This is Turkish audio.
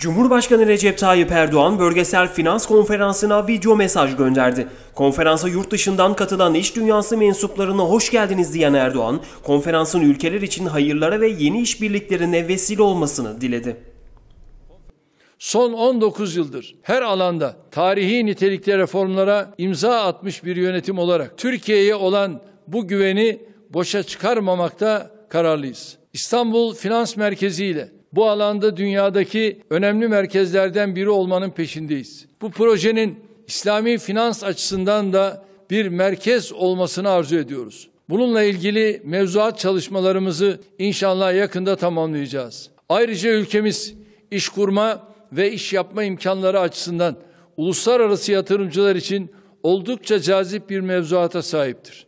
Cumhurbaşkanı Recep Tayyip Erdoğan bölgesel finans konferansına video mesaj gönderdi. Konferansa yurt dışından katılan iş dünyası mensuplarına hoş geldiniz diyen Erdoğan, konferansın ülkeler için hayırlara ve yeni işbirliklerine vesile olmasını diledi. Son 19 yıldır her alanda tarihi nitelikte reformlara imza atmış bir yönetim olarak Türkiye'ye olan bu güveni boşa çıkarmamakta kararlıyız. İstanbul Finans Merkezi ile bu alanda dünyadaki önemli merkezlerden biri olmanın peşindeyiz. Bu projenin İslami finans açısından da bir merkez olmasını arzu ediyoruz. Bununla ilgili mevzuat çalışmalarımızı inşallah yakında tamamlayacağız. Ayrıca ülkemiz iş kurma ve iş yapma imkanları açısından uluslararası yatırımcılar için oldukça cazip bir mevzuata sahiptir.